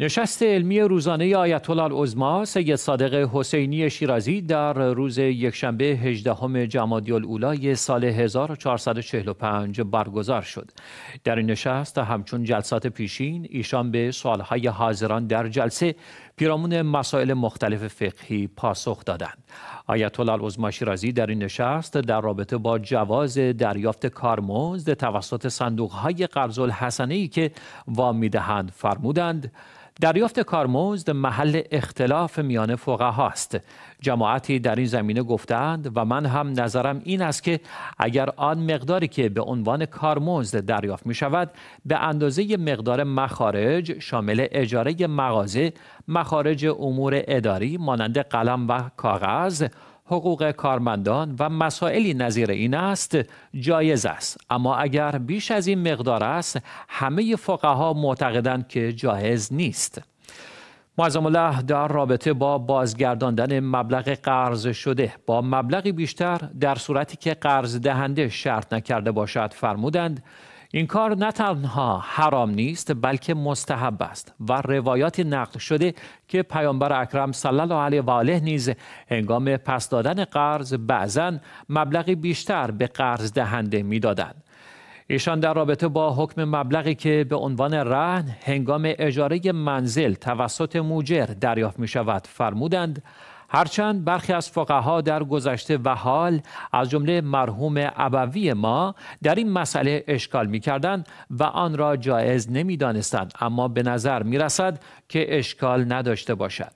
نشست علمی روزانه آیت الله العظما سید صادق حسینی شیرازی در روز یکشنبه 18 جمادی الاولای سال 1445 برگزار شد. در این نشست همچون جلسات پیشین ایشان به سوالهای حاضران در جلسه پیرامون مسائل مختلف فقهی پاسخ دادند. آیت الله شیرازی در این نشست در رابطه با جواز دریافت کارمزد توسط صندوقهای قرض الحسنه ای که وام میدهند فرمودند دریافت کارمزد محل اختلاف میان فقها هاست، جماعتی در این زمینه گفتند و من هم نظرم این است که اگر آن مقداری که به عنوان کارمزد دریافت می شود به اندازه مقدار مخارج شامل اجاره مغازه مخارج امور اداری مانند قلم و کاغذ حقوق کارمندان و مسائلی نظیر این است جایز است اما اگر بیش از این مقدار است همه فقها معتقدند که جایز نیست معظم الله در رابطه با بازگرداندن مبلغ قرض شده با مبلغی بیشتر در صورتی که قرض دهنده شرط نکرده باشد فرمودند این کار نه تنها حرام نیست بلکه مستحب است و روایات نقل شده که پیامبر اکرم صلی الله علیه و آله نیز هنگام پس دادن قرض بعضا مبلغی بیشتر به قرض دهنده میدادند ایشان در رابطه با حکم مبلغی که به عنوان رهن هنگام اجاره منزل توسط موجر دریافت می شود فرمودند هرچند برخی از فقها در گذشته و حال از جمله مرحوم ابوی ما در این مسئله اشکال می و آن را جایز نمی اما به نظر می که اشکال نداشته باشد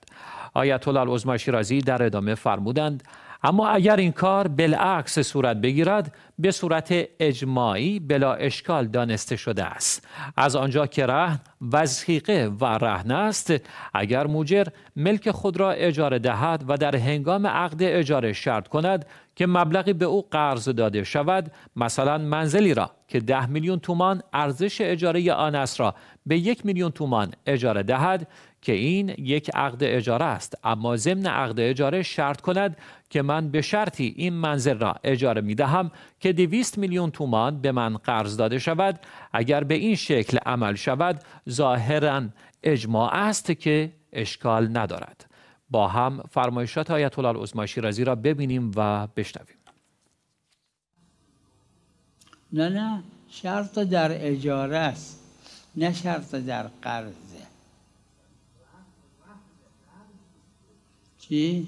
آیت الله رازی شیرازی در ادامه فرمودند اما اگر این کار بالعکس صورت بگیرد به صورت اجماعی بلا اشکال دانسته شده است از آنجا که رهن وسیقه و رهن است اگر موجر ملک خود را اجاره دهد و در هنگام عقد اجاره شرط کند که مبلغی به او قرض داده شود مثلا منزلی را که ده میلیون تومان ارزش اجاره آن است را به یک میلیون تومان اجاره دهد که این یک عقد اجاره است اما ضمن عقد اجاره شرط کند که من به شرطی این منزل را اجاره می دهم که 200 میلیون تومان به من قرض داده شود اگر به این شکل عمل شود ظاهرا اجماع است که اشکال ندارد با هم فرمایشات آیت الله العظمی شیرازی را ببینیم و بشنویم نه نه شرط در اجاره است نه شرط در قرضه چی؟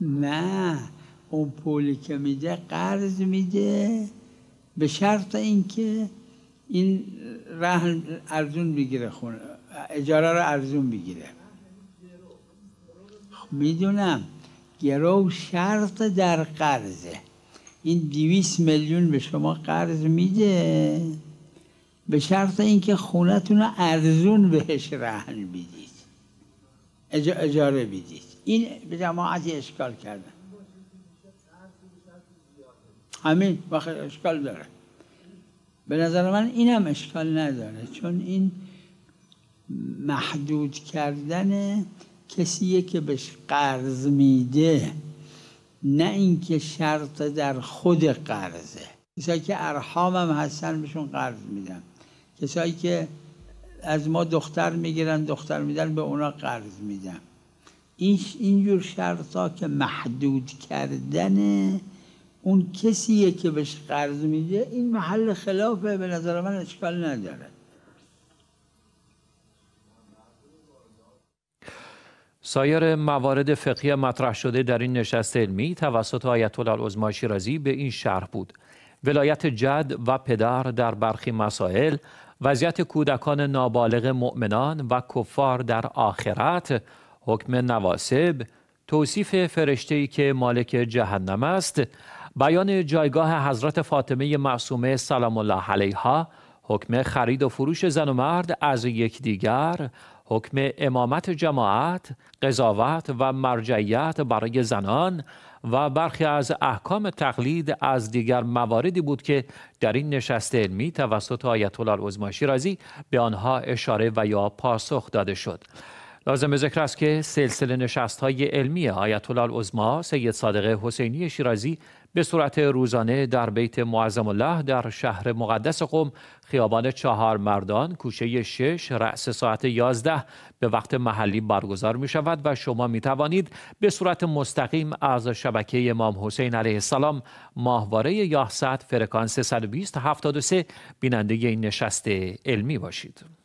نه اون پولی که میده قرض میده به شرط اینکه این رهن ارزون بگیره خونه اجاره رو ارزون بگیره خب، میدونم گرو شرط در قرضه این دیویس میلیون به شما قرض میده به شرط اینکه خونتون رو ارزون بهش رهن بیدی اجاره بدید این به جماعت اشکال کردن همین وقت اشکال داره به نظر من اینم اشکال نداره چون این محدود کردن کسیه که بهش قرض میده نه اینکه شرط در خود قرضه کسایی که ارحامم هستن بهشون قرض میدم کسایی که از ما دختر میگیرن دختر میدن به اونا قرض میدن این اینجور شرطا که محدود کردن اون کسیه که بهش قرض میده این محل خلافه به نظر من اشکال نداره سایر موارد فقهی مطرح شده در این نشست علمی توسط آیت الله العظما شیرازی به این شرح بود ولایت جد و پدر در برخی مسائل وضعیت کودکان نابالغ مؤمنان و کفار در آخرت، حکم نواسب، توصیف ای که مالک جهنم است، بیان جایگاه حضرت فاطمه معصومه سلام الله علیها، حکم خرید و فروش زن و مرد از یکدیگر، حکم امامت جماعت، قضاوت و مرجعیت برای زنان و برخی از احکام تقلید از دیگر مواردی بود که در این نشست علمی توسط آیت الله العظمی شیرازی به آنها اشاره و یا پاسخ داده شد. لازم ذکر است که سلسله نشست های علمی آیت الله العظما سید صادق حسینی شیرازی به صورت روزانه در بیت معظم الله در شهر مقدس قم خیابان چهار مردان کوچه شش رأس ساعت یازده به وقت محلی برگزار می شود و شما می توانید به صورت مستقیم از شبکه امام حسین علیه السلام ماهواره 1100 فرکانس 120 73 بیننده این نشست علمی باشید.